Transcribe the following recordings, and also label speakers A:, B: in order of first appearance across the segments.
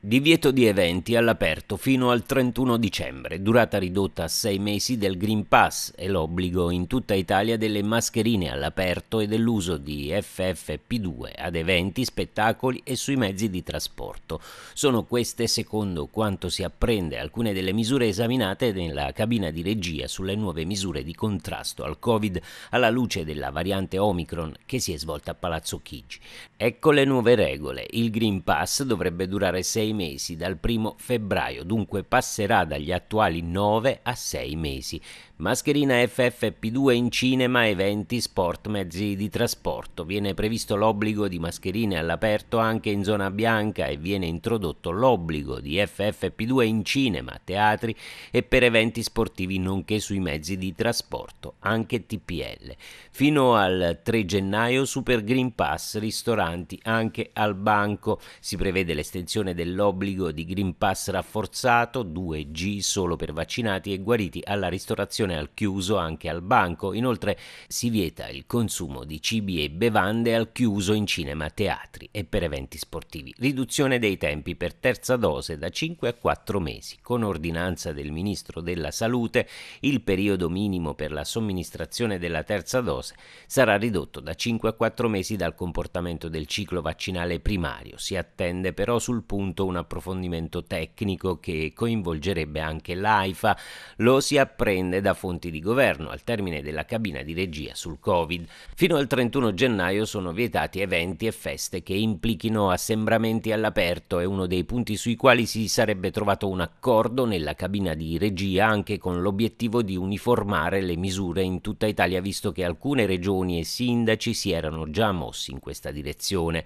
A: Divieto di eventi all'aperto fino al 31 dicembre, durata ridotta a 6 mesi del Green Pass e l'obbligo in tutta Italia delle mascherine all'aperto e dell'uso di FFP2 ad eventi, spettacoli e sui mezzi di trasporto. Sono queste, secondo quanto si apprende, alcune delle misure esaminate nella cabina di regia sulle nuove misure di contrasto al Covid alla luce della variante Omicron che si è svolta a Palazzo Chigi. Ecco le nuove regole. Il Green Pass dovrebbe durare 6 sei mesi dal primo febbraio, dunque passerà dagli attuali nove a sei mesi. Mascherina FFP2 in cinema, eventi, sport, mezzi di trasporto. Viene previsto l'obbligo di mascherine all'aperto anche in zona bianca e viene introdotto l'obbligo di FFP2 in cinema, teatri e per eventi sportivi nonché sui mezzi di trasporto, anche TPL. Fino al 3 gennaio Super Green Pass ristoranti anche al banco. Si prevede l'estensione dell'obbligo l'obbligo di Green Pass rafforzato, 2G solo per vaccinati e guariti alla ristorazione al chiuso anche al banco. Inoltre si vieta il consumo di cibi e bevande al chiuso in cinema, teatri e per eventi sportivi. Riduzione dei tempi per terza dose da 5 a 4 mesi. Con ordinanza del Ministro della Salute il periodo minimo per la somministrazione della terza dose sarà ridotto da 5 a 4 mesi dal comportamento del ciclo vaccinale primario. Si attende però sul punto un approfondimento tecnico che coinvolgerebbe anche l'AIFA. Lo si apprende da fonti di governo al termine della cabina di regia sul Covid. Fino al 31 gennaio sono vietati eventi e feste che implichino assembramenti all'aperto, è uno dei punti sui quali si sarebbe trovato un accordo nella cabina di regia anche con l'obiettivo di uniformare le misure in tutta Italia, visto che alcune regioni e sindaci si erano già mossi in questa direzione.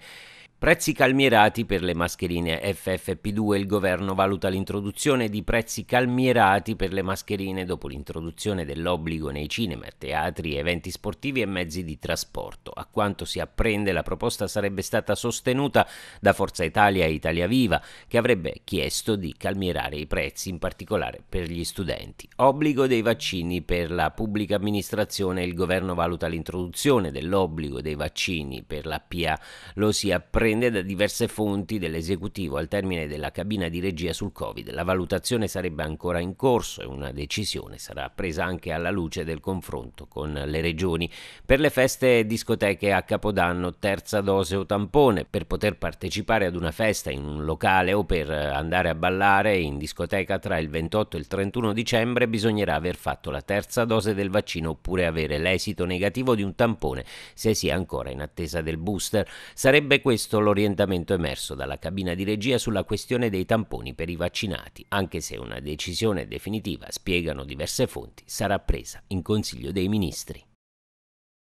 A: Prezzi calmierati per le mascherine FFP2. Il governo valuta l'introduzione di prezzi calmierati per le mascherine dopo l'introduzione dell'obbligo nei cinema, teatri, eventi sportivi e mezzi di trasporto. A quanto si apprende, la proposta sarebbe stata sostenuta da Forza Italia e Italia Viva, che avrebbe chiesto di calmierare i prezzi, in particolare per gli studenti. Obbligo dei vaccini per la pubblica amministrazione. Il governo valuta l'introduzione dell'obbligo dei vaccini per la PIA. Lo si apprende prende da diverse fonti dell'esecutivo al termine della cabina di regia sul Covid. La valutazione sarebbe ancora in corso e una decisione sarà presa anche alla luce del confronto con le regioni. Per le feste e discoteche a Capodanno terza dose o tampone, per poter partecipare ad una festa in un locale o per andare a ballare in discoteca tra il 28 e il 31 dicembre bisognerà aver fatto la terza dose del vaccino oppure avere l'esito negativo di un tampone se si è ancora in attesa del booster. Sarebbe questo l'orientamento emerso dalla cabina di regia sulla questione dei tamponi per i vaccinati, anche se una decisione definitiva, spiegano diverse fonti, sarà presa in Consiglio dei Ministri.